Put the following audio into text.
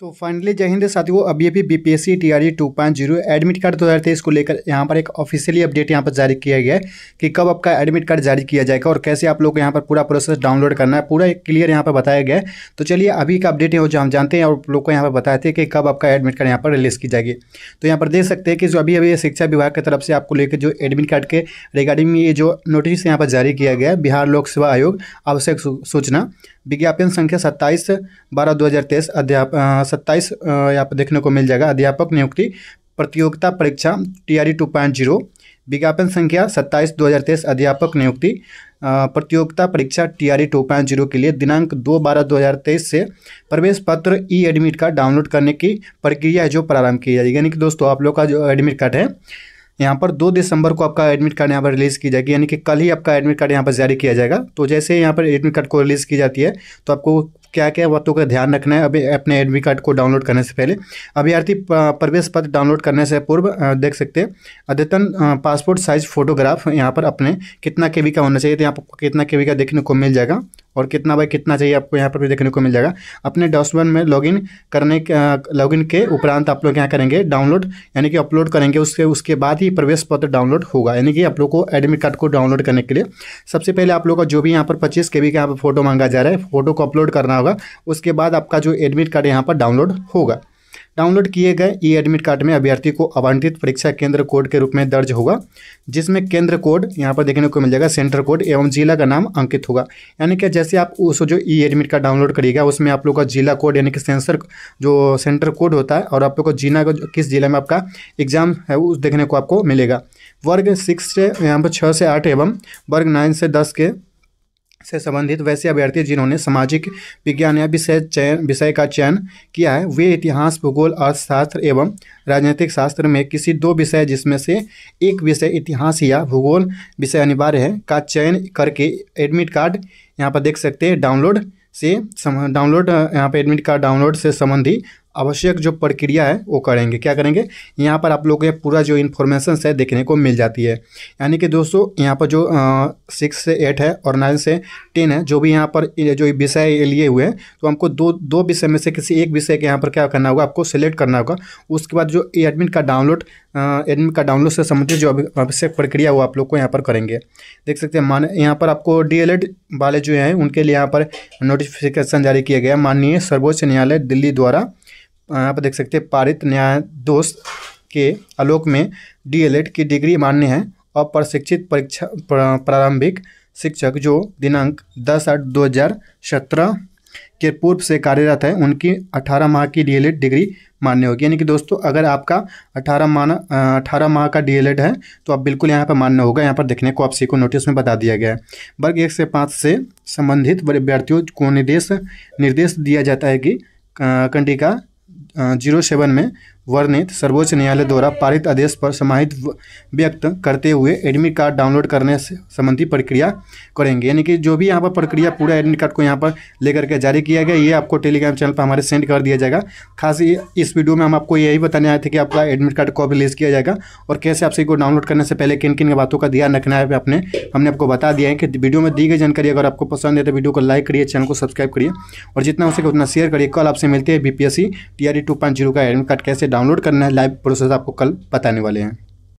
तो फाइनली जय हिंद साथियों अभी अभी B P S C T R E two point zero admit card दो हज़ार तेईस को लेकर यहाँ पर एक ऑफिशियली अपडेट यहाँ पर जारी किया गया है कि कब आपका एडमिट कार्ड जारी किया जाएगा और कैसे आप लोग को यहाँ पर पूरा प्रोसेस डाउनलोड करना है पूरा क्लियर यहाँ पर बताया गया है तो चलिए अभी का अपडेट है जो हम जानते हैं और लोग को यहाँ पर बताते हैं कि कब आपका एडमिट कार्ड यहाँ पर रिलीज़ की जाएगी तो यहाँ पर देख सकते हैं कि जो अभी अभी शिक्षा विभाग की तरफ से आपको लेकर जो एडमिट कार्ड के रिगार्डिंग ये जो नोटिस यहाँ पर जारी किया गया है बिहार लोक सेवा आयोग आवश्यक सूचना विज्ञापन संख्या सत्ताईस बारह दो हज़ार तेईस अध्याप सत्ताईस यहाँ पर देखने को मिल जाएगा अध्यापक नियुक्ति प्रतियोगिता परीक्षा T R two point zero विज्ञापन संख्या सत्ताईस दो हज़ार तेईस अध्यापक नियुक्ति प्रतियोगिता परीक्षा T R two point zero के लिए दिनांक दो बारह दो हज़ार तेईस से प्रवेश पत्र ई एडमिट कार्ड डाउनलोड करने की प्रक्रिया है जो प्रारंभ की जाएगी यानी कि दोस्तों आप लोग का जो एडमिट कार्ड है यहाँ पर दो दिसंबर को आपका एडमिट कार्ड यहाँ पर रिलीज़ की जाएगी यानी कि कल ही आपका एडमिट कार्ड यहाँ पर जारी किया जाएगा तो जैसे यहाँ पर एडमिट कार्ड को रिलीज़ की जाती है तो आपको क्या क्या बातों का ध्यान रखना है अभी अपने एडमिट कार्ड को डाउनलोड करने से पहले अभ्यर्थी प्रवेश पत्र डाउनलोड करने से पूर्व देख सकते हैं अद्यतन पासपोर्ट साइज फोटोग्राफ यहाँ पर अपने कितना के का होना चाहिए तो यहाँ पर कितना के का देखने को मिल जाएगा और कितना बाई कितना चाहिए आपको यहाँ पर भी देखने को मिल जाएगा अपने डॉसबन में लॉगिन करने लॉगिन के उपरांत आप लोग यहाँ करेंगे डाउनलोड यानी कि अपलोड करेंगे उसके उसके बाद ही प्रवेश पत्र डाउनलोड होगा यानी कि आप लोग को एडमिट कार्ड को डाउनलोड करने के लिए सबसे पहले आप लोग का जो भी यहाँ पर पच्चीस के बी का यहाँ पर फोटो मांगा जा रहा है फोटो को अपलोड करना होगा उसके बाद आपका जो एडमिट कार्ड यहाँ पर डाउनलोड होगा डाउनलोड किए गए ई एडमिट कार्ड में अभ्यर्थी को आवंटित परीक्षा केंद्र कोड के रूप में दर्ज होगा जिसमें केंद्र कोड यहाँ पर देखने को मिल जाएगा सेंटर कोड एवं जिला का नाम अंकित होगा यानी कि जैसे आप उस जो ई एडमिट कार्ड डाउनलोड करिएगा उसमें आप लोग का जिला कोड यानी कि सेंसर जो सेंटर कोड होता है और आप लोग को जिला किस जिला में आपका एग्जाम है उस देखने को आपको मिलेगा वर्ग सिक्स से यहाँ पर छः से आठ एवं वर्ग नाइन से दस के से संबंधित वैसे अभ्यर्थी जिन्होंने सामाजिक विज्ञान या विषय चयन विषय का चयन किया है वे इतिहास भूगोल अर्थशास्त्र एवं राजनीतिक शास्त्र में किसी दो विषय जिसमें से एक विषय इतिहास या भूगोल विषय अनिवार्य है का चयन करके एडमिट कार्ड यहाँ पर देख सकते हैं डाउनलोड से डाउनलोड यहाँ पर एडमिट कार्ड डाउनलोड से संबंधी आवश्यक जो प्रक्रिया है वो करेंगे क्या करेंगे यहाँ पर आप लोग के पूरा जो इन्फॉर्मेशन है देखने को मिल जाती है यानी कि दोस्तों यहाँ पर जो सिक्स से एट है और नाइन से टेन है जो भी यहाँ पर जो विषय लिए हुए हैं तो हमको दो दो विषय में से किसी एक विषय के यहाँ पर क्या करना होगा आपको सिलेक्ट करना होगा उसके बाद जो एडमिट का डाउनलोड एडमिट का डाउनलोड से संबंधित जो आवश्यक प्रक्रिया वो आप लोग को यहाँ पर करेंगे देख सकते हैं मान यहाँ पर आपको डी वाले जो हैं उनके लिए यहाँ पर नोटिफिकेशन जारी किया गया माननीय सर्वोच्च न्यायालय दिल्ली द्वारा यहाँ पर देख सकते हैं पारित दोष के आलोक में डीएलएड की डिग्री मान्य है और प्रशिक्षित परीक्षा प्रारंभिक शिक्षक जो दिनांक दस आठ दो हज़ार सत्रह के पूर्व से कार्यरत है उनकी 18 माह की डीएलएड डिग्री मान्य होगी यानी कि दोस्तों अगर आपका 18 माह 18 माह का डीएलएड है तो आप बिल्कुल यहाँ पर मान्य होगा यहाँ पर देखने को आपसी को नोटिस में बता दिया गया है वर्ग एक से पाँच से संबंधित विद्यार्थियों को निर्देश निर्देश दिया जाता है कि कंडिका जीरो सेवन में वर्णित सर्वोच्च न्यायालय द्वारा पारित आदेश पर समाहित व्यक्त करते हुए एडमिट कार्ड डाउनलोड करने संबंधी प्रक्रिया करेंगे यानी कि जो भी यहाँ पर प्रक्रिया पूरा एडमिट कार्ड को यहाँ पर लेकर के जारी किया गया ये आपको टेलीग्राम चैनल पर हमारे सेंड कर दिया जाएगा खास इस वीडियो में हम आपको यही बताने आए थे कि आपका एडमिट कार्ड कब रिलीज़ किया जाएगा और कैसे आपसे को डाउनलोड करने से पहले किन किन बातों का ध्यान रखना है आपने हमने आपको बता दिया है कि वीडियो में दी गई जानकारी अगर आपको पसंद है तो वीडियो को लाइक करिए चैनल को सब्सक्राइब करिए और जितना हो सके उतना शेयर करिए कल आपसे मिलते हैं बीपीएससी टीआरई टू का एडमिट कार्ड कैसे डाउनलोड करना है लाइव प्रोसेस आपको कल बताने वाले हैं